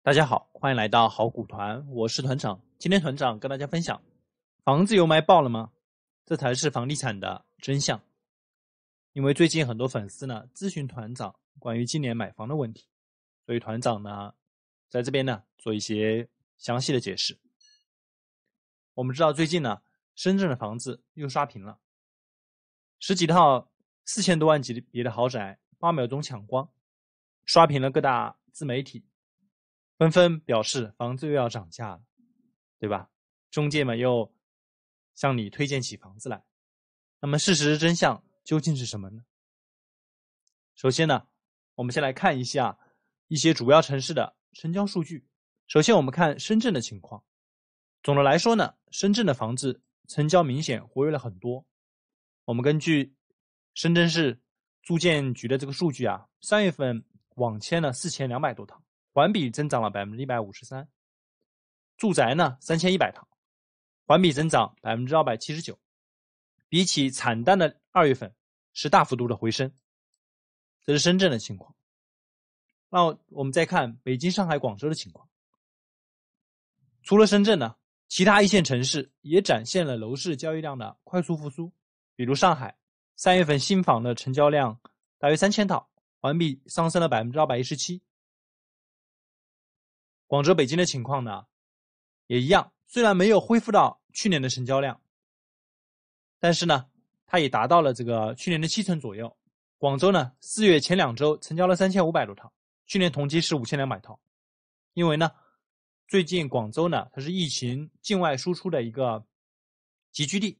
大家好，欢迎来到好股团，我是团长。今天团长跟大家分享，房子又卖爆了吗？这才是房地产的真相。因为最近很多粉丝呢咨询团长关于今年买房的问题，所以团长呢在这边呢做一些详细的解释。我们知道最近呢，深圳的房子又刷屏了，十几套四千多万级别的豪宅，八秒钟抢光，刷屏了各大自媒体。纷纷表示房子又要涨价了，对吧？中介们又向你推荐起房子来。那么事实真相究竟是什么呢？首先呢，我们先来看一下一些主要城市的成交数据。首先我们看深圳的情况。总的来说呢，深圳的房子成交明显活跃了很多。我们根据深圳市住建局的这个数据啊，三月份网签了四千两百多套。环比增长了百分之一百五十三，住宅呢三千一百套，环比增长百分之二百七十九，比起惨淡的二月份是大幅度的回升。这是深圳的情况。那我们再看北京、上海、广州的情况。除了深圳呢，其他一线城市也展现了楼市交易量的快速复苏。比如上海，三月份新房的成交量大约三千套，环比上升了百分之二百一十七。广州、北京的情况呢，也一样。虽然没有恢复到去年的成交量，但是呢，它也达到了这个去年的七成左右。广州呢，四月前两周成交了三千五百多套，去年同期是五千两百套。因为呢，最近广州呢，它是疫情境外输出的一个集聚地，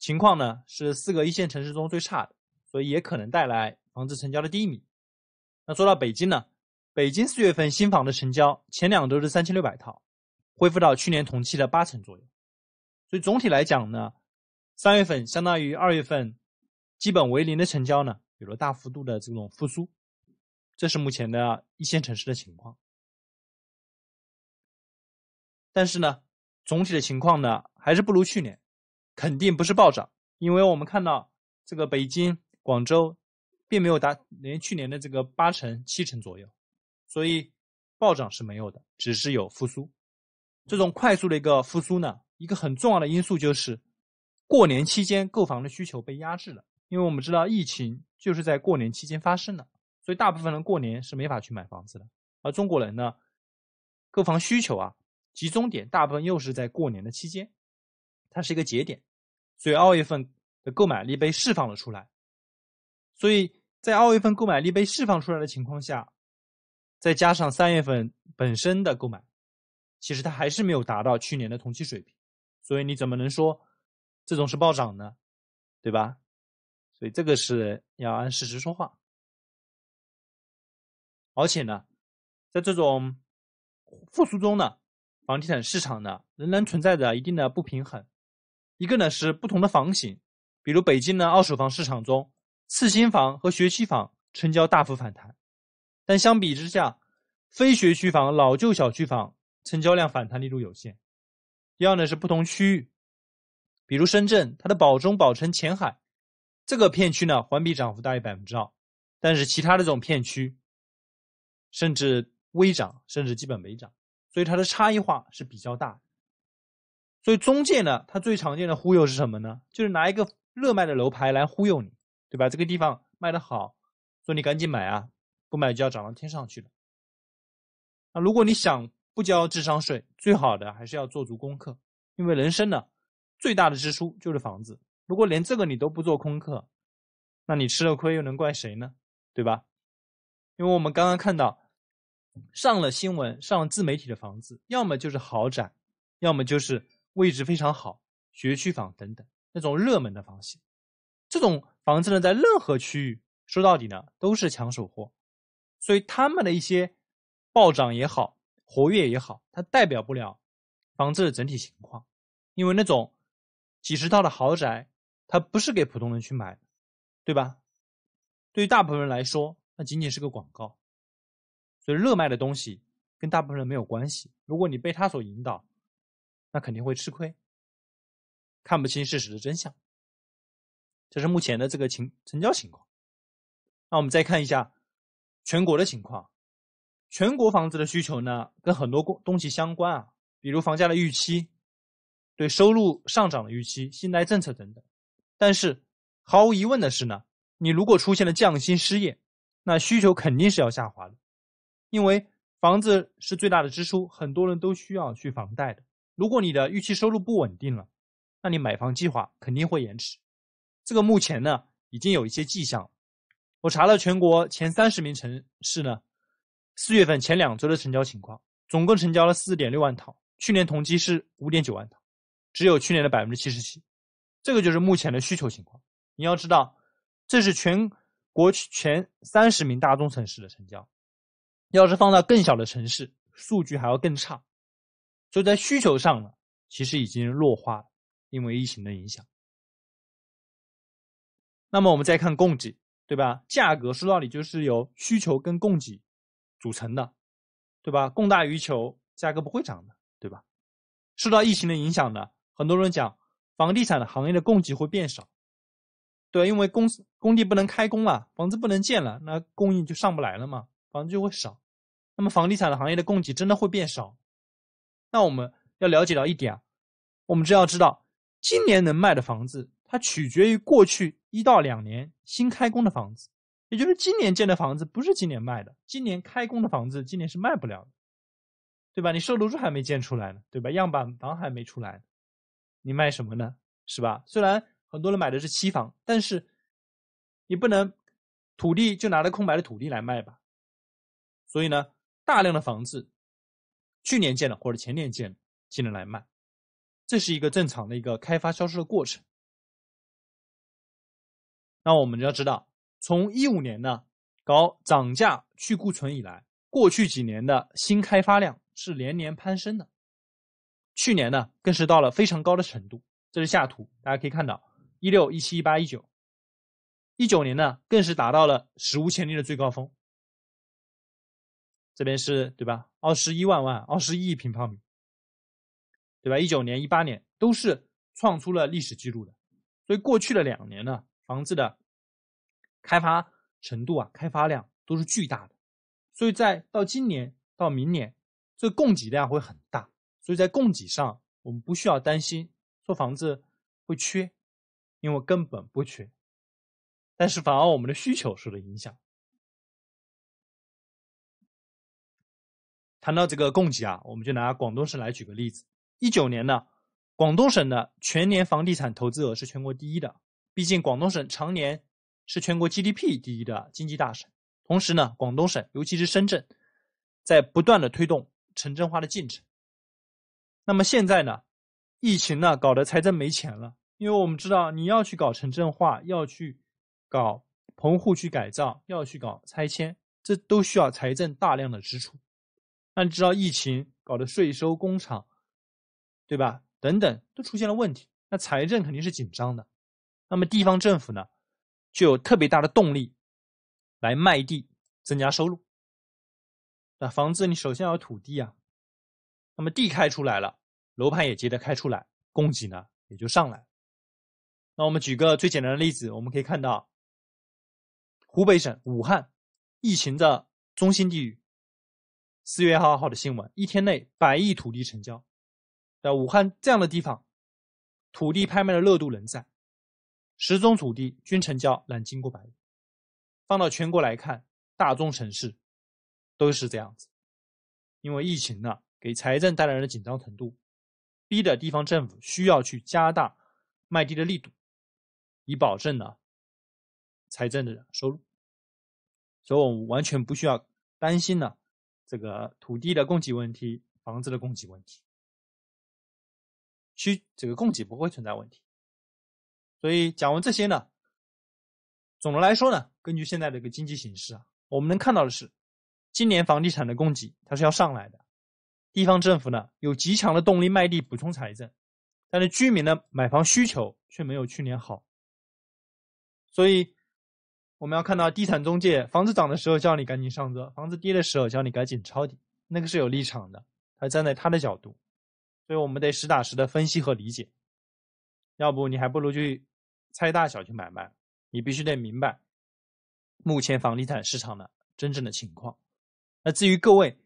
情况呢是四个一线城市中最差的，所以也可能带来房子成交的低迷。那说到北京呢？北京四月份新房的成交前两周是三千六百套，恢复到去年同期的八成左右。所以总体来讲呢，三月份相当于二月份基本为零的成交呢，有了大幅度的这种复苏。这是目前的一线城市的情况。但是呢，总体的情况呢，还是不如去年，肯定不是暴涨，因为我们看到这个北京、广州，并没有达连去年的这个八成、七成左右。所以暴涨是没有的，只是有复苏。这种快速的一个复苏呢，一个很重要的因素就是，过年期间购房的需求被压制了。因为我们知道疫情就是在过年期间发生的，所以大部分人过年是没法去买房子的。而中国人呢，购房需求啊，集中点大部分又是在过年的期间，它是一个节点。所以二月份的购买力被释放了出来。所以在二月份购买力被释放出来的情况下。再加上三月份本身的购买，其实它还是没有达到去年的同期水平，所以你怎么能说这种是暴涨呢？对吧？所以这个是要按事实说话。而且呢，在这种复苏中呢，房地产市场呢仍然存在着一定的不平衡。一个呢是不同的房型，比如北京的二手房市场中，次新房和学区房成交大幅反弹。但相比之下，非学区房、老旧小区房成交量反弹力度有限。第二呢是不同区域，比如深圳，它的宝中、宝城、前海这个片区呢环比涨幅大于百分之二，但是其他的这种片区甚至微涨，甚至基本没涨，所以它的差异化是比较大。所以中介呢，它最常见的忽悠是什么呢？就是拿一个热卖的楼盘来忽悠你，对吧？这个地方卖的好，说你赶紧买啊。不买就要涨到天上去了。那如果你想不交智商税，最好的还是要做足功课。因为人生呢，最大的支出就是房子。如果连这个你都不做功课，那你吃了亏又能怪谁呢？对吧？因为我们刚刚看到，上了新闻、上了自媒体的房子，要么就是豪宅，要么就是位置非常好、学区房等等那种热门的房型。这种房子呢，在任何区域，说到底呢，都是抢手货。所以他们的一些暴涨也好，活跃也好，它代表不了房子的整体情况，因为那种几十套的豪宅，它不是给普通人去买，对吧？对于大部分人来说，那仅仅是个广告。所以热卖的东西跟大部分人没有关系。如果你被他所引导，那肯定会吃亏，看不清事实的真相。这是目前的这个情成交情况。那我们再看一下。全国的情况，全国房子的需求呢，跟很多东西相关啊，比如房价的预期，对收入上涨的预期、信贷政策等等。但是毫无疑问的是呢，你如果出现了降薪、失业，那需求肯定是要下滑的，因为房子是最大的支出，很多人都需要去房贷的。如果你的预期收入不稳定了，那你买房计划肯定会延迟。这个目前呢，已经有一些迹象。我查了全国前三十名城市呢，四月份前两周的成交情况，总共成交了四点六万套，去年同期是五点九万套，只有去年的百分之七十七，这个就是目前的需求情况。你要知道，这是全国前三十名大中城市的成交，要是放到更小的城市，数据还要更差，所以在需求上呢，其实已经弱化了，因为疫情的影响。那么我们再看供给。对吧？价格说到底就是由需求跟供给组成的，对吧？供大于求，价格不会涨的，对吧？受到疫情的影响呢，很多人讲房地产的行业的供给会变少，对，因为工工地不能开工了，房子不能建了，那供应就上不来了嘛，房子就会少。那么房地产的行业的供给真的会变少？那我们要了解到一点啊，我们只要知道今年能卖的房子，它取决于过去。一到两年新开工的房子，也就是今年建的房子，不是今年卖的。今年开工的房子，今年是卖不了的，对吧？你售楼处还没建出来呢，对吧？样板房还没出来，你卖什么呢？是吧？虽然很多人买的是期房，但是你不能土地就拿着空白的土地来卖吧？所以呢，大量的房子去年建的或者前年建，的，今年来卖，这是一个正常的一个开发销售的过程。那我们就要知道，从一五年呢搞涨价去库存以来，过去几年的新开发量是连年攀升的，去年呢更是到了非常高的程度。这是下图，大家可以看到一六、一七、一八、一九，一九年呢更是达到了史无前例的最高峰。这边是对吧？二十一万万，二十一亿平方米，对吧？一九年、一八年都是创出了历史记录的。所以过去的两年呢，房子的开发程度啊，开发量都是巨大的，所以在到今年到明年，这供给量会很大，所以在供给上我们不需要担心说房子会缺，因为根本不缺，但是反而我们的需求受到影响。谈到这个供给啊，我们就拿广东省来举个例子：，一九年呢，广东省的全年房地产投资额是全国第一的，毕竟广东省常年。是全国 GDP 第一的经济大省，同时呢，广东省尤其是深圳，在不断的推动城镇化的进程。那么现在呢，疫情呢搞得财政没钱了，因为我们知道你要去搞城镇化，要去搞棚户区改造，要去搞拆迁，这都需要财政大量的支出。那你知道疫情搞得税收工厂，对吧？等等都出现了问题，那财政肯定是紧张的。那么地方政府呢？就有特别大的动力来卖地增加收入。那房子你首先要土地啊，那么地开出来了，楼盘也接着开出来，供给呢也就上来。那我们举个最简单的例子，我们可以看到湖北省武汉疫情的中心地域，四月二号的新闻，一天内百亿土地成交。在武汉这样的地方，土地拍卖的热度仍在。十宗土地均成交，揽进过百。放到全国来看，大中城市都是这样子，因为疫情呢，给财政带来的紧张程度，逼得地方政府需要去加大卖地的力度，以保证呢财政的收入。所以，我们完全不需要担心呢这个土地的供给问题、房子的供给问题，需这个供给不会存在问题。所以讲完这些呢，总的来说呢，根据现在的一个经济形势啊，我们能看到的是，今年房地产的供给它是要上来的，地方政府呢有极强的动力卖地补充财政，但是居民的买房需求却没有去年好。所以我们要看到，地产中介房子涨的时候叫你赶紧上车，房子跌的时候叫你赶紧抄底，那个是有立场的，他站在他的角度，所以我们得实打实的分析和理解，要不你还不如去。猜大小去买卖，你必须得明白目前房地产市场的真正的情况。那至于各位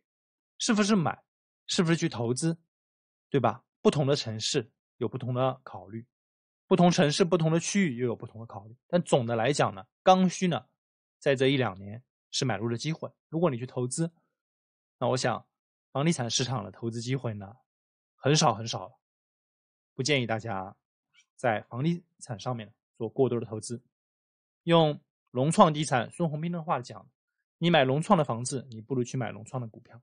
是不是买，是不是去投资，对吧？不同的城市有不同的考虑，不同城市不同的区域又有不同的考虑。但总的来讲呢，刚需呢，在这一两年是买入的机会。如果你去投资，那我想房地产市场的投资机会呢，很少很少了，不建议大家。在房地产上面做过多的投资，用融创地产孙宏斌的话讲，你买融创的房子，你不如去买融创的股票，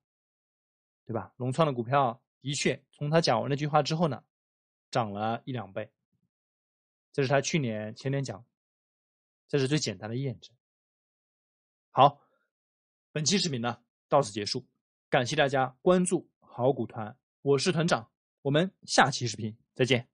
对吧？融创的股票的确从他讲完那句话之后呢，涨了一两倍，这是他去年前年讲，这是最简单的验证。好，本期视频呢到此结束，感谢大家关注好股团，我是团长，我们下期视频再见。